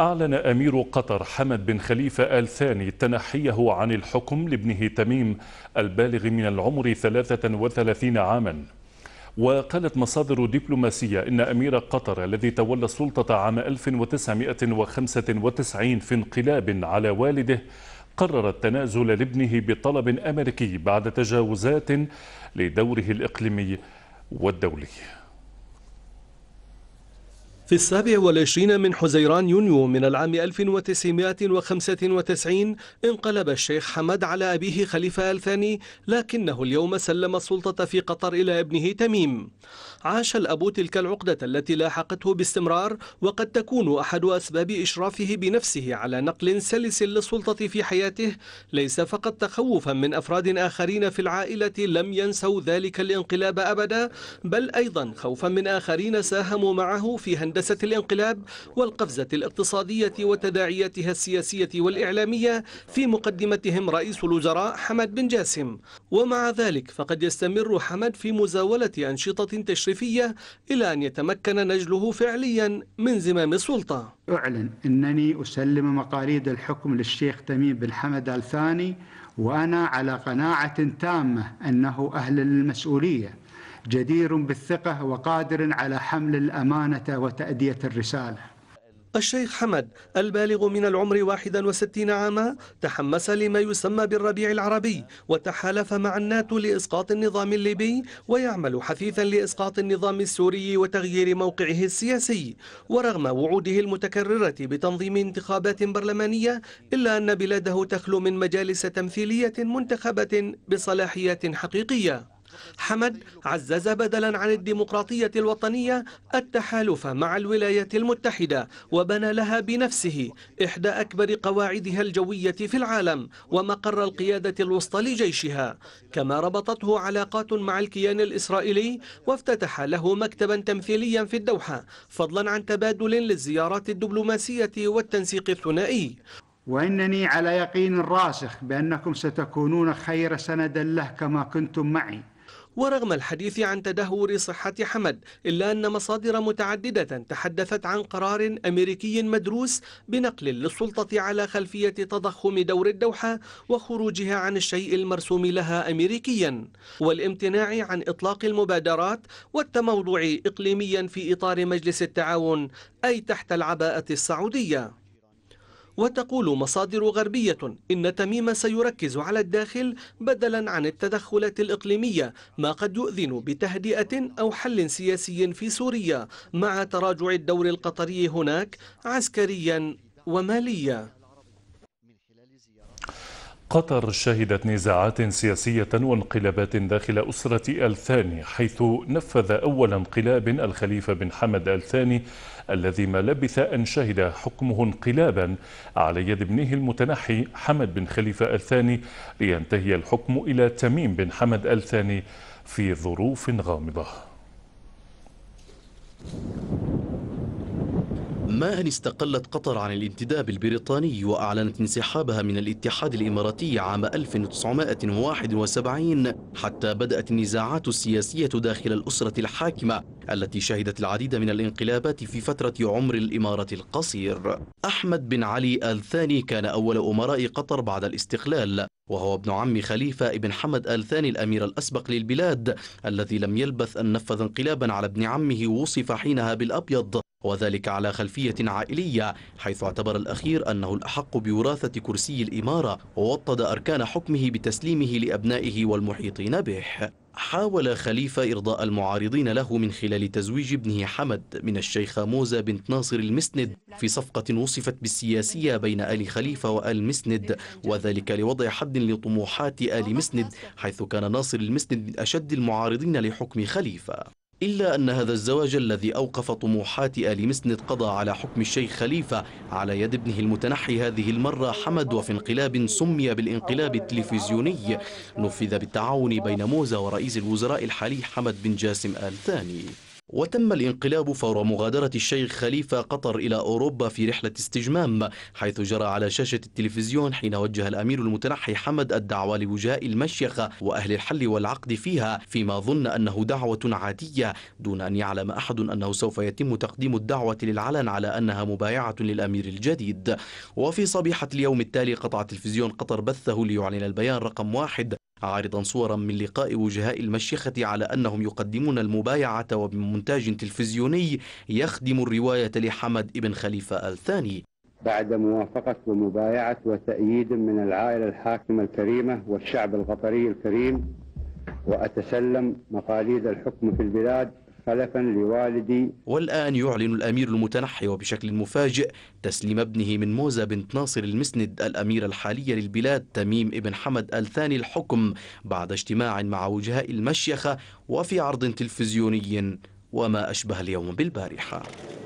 أعلن أمير قطر حمد بن خليفة آل ثاني تنحيه عن الحكم لابنه تميم البالغ من العمر 33 عاما وقالت مصادر دبلوماسية إن أمير قطر الذي تولى السلطة عام 1995 في انقلاب على والده قرر التنازل لابنه بطلب أمريكي بعد تجاوزات لدوره الإقليمي والدولي في السابع والعشرين من حزيران يونيو من العام 1995 انقلب الشيخ حمد على أبيه خليفة الثاني لكنه اليوم سلم السلطة في قطر إلى ابنه تميم عاش الأب تلك العقدة التي لاحقته باستمرار وقد تكون أحد أسباب إشرافه بنفسه على نقل سلس للسلطة في حياته ليس فقط تخوفا من أفراد آخرين في العائلة لم ينسوا ذلك الانقلاب أبدا بل أيضا خوفا من آخرين ساهموا معه في هندسة سياسة الانقلاب والقفزة الاقتصادية وتداعياتها السياسية والإعلامية في مقدمتهم رئيس الوزراء حمد بن جاسم ومع ذلك فقد يستمر حمد في مزاولة أنشطة تشريفية إلى أن يتمكن نجله فعليا من زمام السلطة أعلن أنني أسلم مقاليد الحكم للشيخ تميم بن حمد الثاني وأنا على قناعة تامة أنه أهل للمسؤولية جدير بالثقة وقادر على حمل الأمانة وتأدية الرسالة الشيخ حمد البالغ من العمر 61 عاما تحمس لما يسمى بالربيع العربي وتحالف مع الناتو لإسقاط النظام الليبي ويعمل حثيثا لإسقاط النظام السوري وتغيير موقعه السياسي ورغم وعوده المتكررة بتنظيم انتخابات برلمانية إلا أن بلاده تخلو من مجالس تمثيلية منتخبة بصلاحيات حقيقية حمد عزز بدلا عن الديمقراطية الوطنية التحالف مع الولايات المتحدة وبنى لها بنفسه إحدى أكبر قواعدها الجوية في العالم ومقر القيادة الوسطى لجيشها كما ربطته علاقات مع الكيان الإسرائيلي وافتتح له مكتبا تمثيليا في الدوحة فضلا عن تبادل للزيارات الدبلوماسية والتنسيق الثنائي وإنني على يقين راسخ بأنكم ستكونون خير سندا له كما كنتم معي ورغم الحديث عن تدهور صحة حمد إلا أن مصادر متعددة تحدثت عن قرار أمريكي مدروس بنقل للسلطة على خلفية تضخم دور الدوحة وخروجها عن الشيء المرسوم لها أمريكيا والامتناع عن إطلاق المبادرات والتموضع إقليميا في إطار مجلس التعاون أي تحت العباءة السعودية وتقول مصادر غربية إن تميم سيركز على الداخل بدلا عن التدخلات الإقليمية ما قد يؤذن بتهدئة أو حل سياسي في سوريا مع تراجع الدور القطري هناك عسكريا وماليا قطر شهدت نزاعات سياسية وانقلابات داخل أسرة الثاني حيث نفذ أول انقلاب الخليفة بن حمد الثاني الذي ما لبث أن شهد حكمه انقلابا على يد ابنه المتنحي حمد بن خليفة الثاني لينتهي الحكم إلى تميم بن حمد الثاني في ظروف غامضة ما أن استقلت قطر عن الانتداب البريطاني وأعلنت انسحابها من الاتحاد الإماراتي عام 1971 حتى بدأت النزاعات السياسية داخل الأسرة الحاكمة التي شهدت العديد من الانقلابات في فترة عمر الإمارة القصير أحمد بن علي آل ثاني كان أول أمراء قطر بعد الاستقلال وهو ابن عم خليفة ابن حمد آل ثاني الأمير الأسبق للبلاد الذي لم يلبث أن نفذ انقلابا على ابن عمه وصف حينها بالأبيض وذلك على خلفية عائلية حيث اعتبر الأخير أنه الأحق بوراثة كرسي الإمارة ووطد أركان حكمه بتسليمه لأبنائه والمحيطين به حاول خليفة إرضاء المعارضين له من خلال تزويج ابنه حمد من الشيخة موزة بنت ناصر المسند في صفقة وصفت بالسياسية بين آل خليفة وآل مسند وذلك لوضع حد لطموحات آل مسند حيث كان ناصر المسند من أشد المعارضين لحكم خليفة إلا أن هذا الزواج الذي أوقف طموحات آل مسند قضى على حكم الشيخ خليفة على يد ابنه المتنحي هذه المرة حمد وفي انقلاب سمي بالانقلاب التلفزيوني نفذ بالتعاون بين موزة ورئيس الوزراء الحالي حمد بن جاسم آل ثاني وتم الانقلاب فور مغادرة الشيخ خليفة قطر إلى أوروبا في رحلة استجمام حيث جرى على شاشة التلفزيون حين وجه الأمير المتنحي حمد الدعوة لوجهاء المشيخة وأهل الحل والعقد فيها فيما ظن أنه دعوة عادية دون أن يعلم أحد أنه سوف يتم تقديم الدعوة للعلن على أنها مبايعة للأمير الجديد وفي صبيحة اليوم التالي قطع تلفزيون قطر بثه ليعلن البيان رقم واحد عارضا صورا من لقاء وجهاء المشيخة على أنهم يقدمون المبايعة وبمونتاج تلفزيوني يخدم الرواية لحمد ابن خليفة الثاني بعد موافقة ومبايعة وتأييد من العائلة الحاكمة الكريمة والشعب القطري الكريم وأتسلم مقاليد الحكم في البلاد خلفا لوالدي والآن يعلن الأمير المتنحي وبشكل مفاجئ تسليم ابنه من موزة بنت ناصر المسند الأميرة الحالية للبلاد تميم ابن حمد الثاني الحكم بعد اجتماع مع وجهاء المشيخة وفي عرض تلفزيوني وما أشبه اليوم بالبارحة